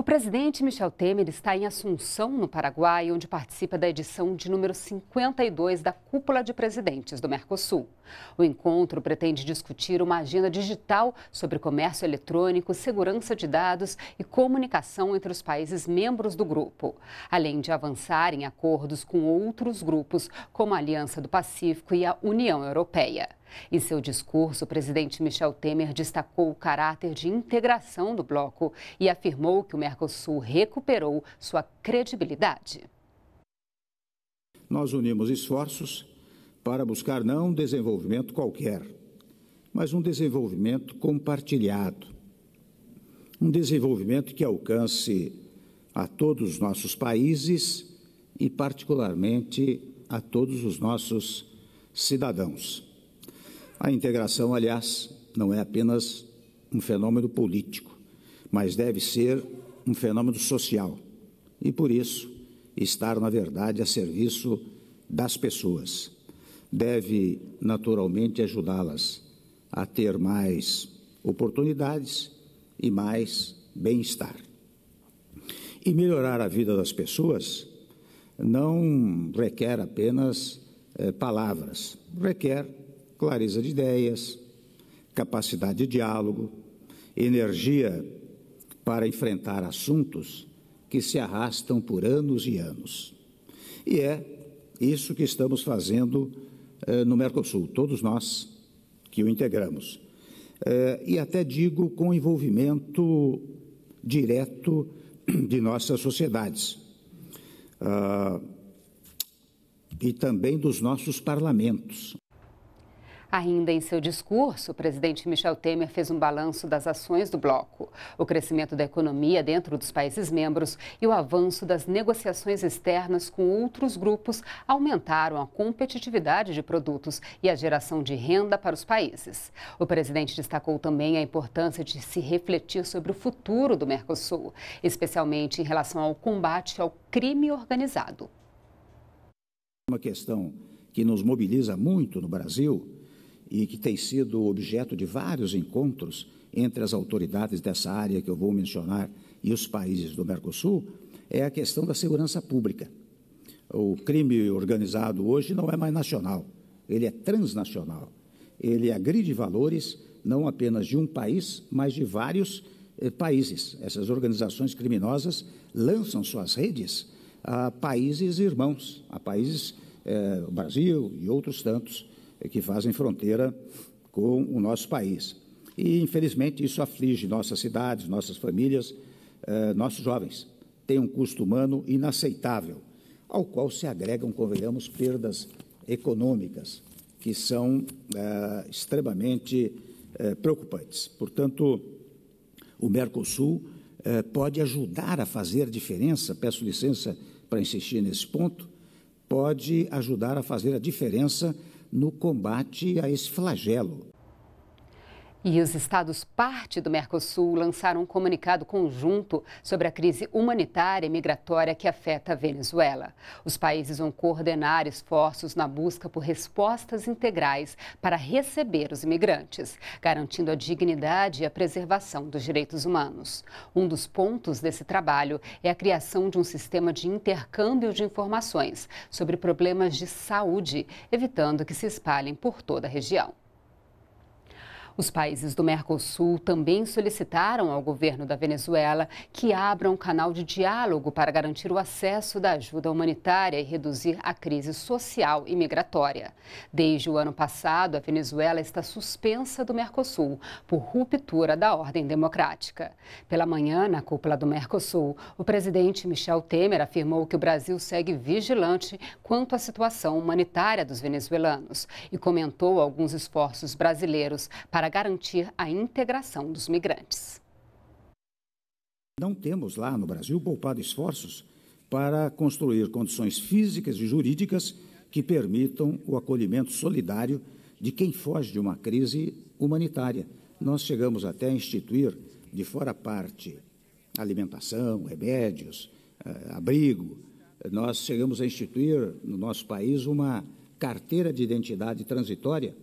O presidente Michel Temer está em Assunção, no Paraguai, onde participa da edição de número 52 da Cúpula de Presidentes do Mercosul. O encontro pretende discutir uma agenda digital sobre comércio eletrônico, segurança de dados e comunicação entre os países membros do grupo, além de avançar em acordos com outros grupos, como a Aliança do Pacífico e a União Europeia. Em seu discurso, o presidente Michel Temer destacou o caráter de integração do bloco e afirmou que o Mercosul recuperou sua credibilidade. Nós unimos esforços para buscar não um desenvolvimento qualquer, mas um desenvolvimento compartilhado. Um desenvolvimento que alcance a todos os nossos países e, particularmente, a todos os nossos cidadãos. A integração, aliás, não é apenas um fenômeno político, mas deve ser um fenômeno social. E por isso, estar, na verdade, a serviço das pessoas. Deve, naturalmente, ajudá-las a ter mais oportunidades e mais bem-estar. E melhorar a vida das pessoas não requer apenas eh, palavras, requer clareza de ideias, capacidade de diálogo, energia para enfrentar assuntos que se arrastam por anos e anos. E é isso que estamos fazendo eh, no Mercosul, todos nós que o integramos. Eh, e até digo com envolvimento direto de nossas sociedades ah, e também dos nossos parlamentos. Ainda em seu discurso, o presidente Michel Temer fez um balanço das ações do bloco, o crescimento da economia dentro dos países membros e o avanço das negociações externas com outros grupos aumentaram a competitividade de produtos e a geração de renda para os países. O presidente destacou também a importância de se refletir sobre o futuro do Mercosul, especialmente em relação ao combate ao crime organizado. Uma questão que nos mobiliza muito no Brasil e que tem sido objeto de vários encontros entre as autoridades dessa área que eu vou mencionar e os países do Mercosul, é a questão da segurança pública. O crime organizado hoje não é mais nacional, ele é transnacional. Ele agride valores não apenas de um país, mas de vários eh, países. Essas organizações criminosas lançam suas redes a países irmãos, a países, eh, Brasil e outros tantos, é que fazem fronteira com o nosso país. E, infelizmente, isso aflige nossas cidades, nossas famílias, eh, nossos jovens. Tem um custo humano inaceitável, ao qual se agregam, convenhamos, perdas econômicas, que são eh, extremamente eh, preocupantes. Portanto, o Mercosul pode ajudar a fazer diferença, peço licença para insistir nesse ponto, pode ajudar a fazer a diferença no combate a esse flagelo. E os estados parte do Mercosul lançaram um comunicado conjunto sobre a crise humanitária e migratória que afeta a Venezuela. Os países vão coordenar esforços na busca por respostas integrais para receber os imigrantes, garantindo a dignidade e a preservação dos direitos humanos. Um dos pontos desse trabalho é a criação de um sistema de intercâmbio de informações sobre problemas de saúde, evitando que se espalhem por toda a região. Os países do Mercosul também solicitaram ao governo da Venezuela que abra um canal de diálogo para garantir o acesso da ajuda humanitária e reduzir a crise social e migratória. Desde o ano passado, a Venezuela está suspensa do Mercosul por ruptura da ordem democrática. Pela manhã, na cúpula do Mercosul, o presidente Michel Temer afirmou que o Brasil segue vigilante quanto à situação humanitária dos venezuelanos e comentou alguns esforços brasileiros para garantir a integração dos migrantes. Não temos lá no Brasil poupado esforços para construir condições físicas e jurídicas que permitam o acolhimento solidário de quem foge de uma crise humanitária. Nós chegamos até a instituir, de fora parte, alimentação, remédios, eh, abrigo. Nós chegamos a instituir no nosso país uma carteira de identidade transitória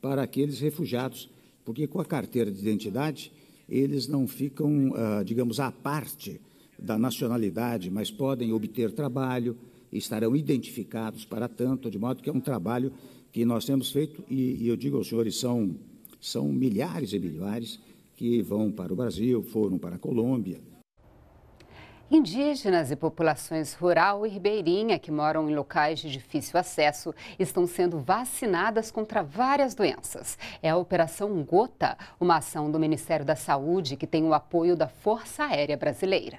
para aqueles refugiados porque com a carteira de identidade eles não ficam, ah, digamos, à parte da nacionalidade, mas podem obter trabalho, estarão identificados para tanto, de modo que é um trabalho que nós temos feito, e, e eu digo aos senhores, são, são milhares e milhares que vão para o Brasil, foram para a Colômbia, Indígenas e populações rural e ribeirinha que moram em locais de difícil acesso estão sendo vacinadas contra várias doenças. É a Operação Gota, uma ação do Ministério da Saúde que tem o apoio da Força Aérea Brasileira.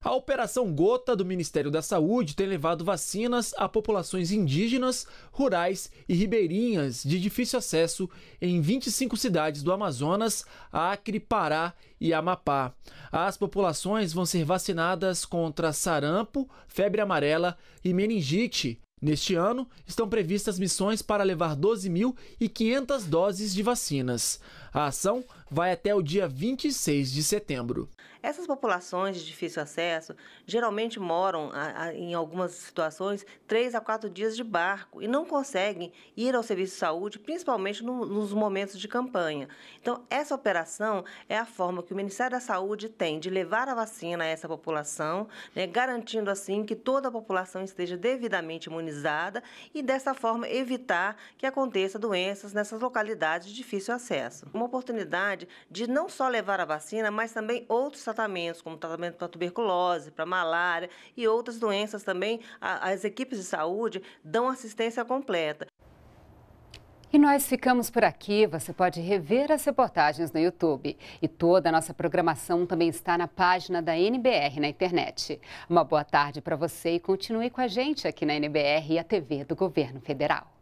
A Operação Gota do Ministério da Saúde tem levado vacinas a populações indígenas, rurais e ribeirinhas de difícil acesso em 25 cidades do Amazonas, Acre, Pará e Amapá. As populações vão ser vacinadas contra sarampo, febre amarela e meningite. Neste ano, estão previstas missões para levar 12.500 doses de vacinas. A ação vai até o dia 26 de setembro. Essas populações de difícil acesso geralmente moram, em algumas situações, três a quatro dias de barco e não conseguem ir ao serviço de saúde, principalmente nos momentos de campanha. Então, essa operação é a forma que o Ministério da Saúde tem de levar a vacina a essa população, né, garantindo assim que toda a população esteja devidamente imunizada e, dessa forma, evitar que aconteça doenças nessas localidades de difícil acesso uma oportunidade de não só levar a vacina, mas também outros tratamentos, como tratamento para tuberculose, para malária e outras doenças também. As equipes de saúde dão assistência completa. E nós ficamos por aqui. Você pode rever as reportagens no YouTube. E toda a nossa programação também está na página da NBR na internet. Uma boa tarde para você e continue com a gente aqui na NBR e a TV do Governo Federal.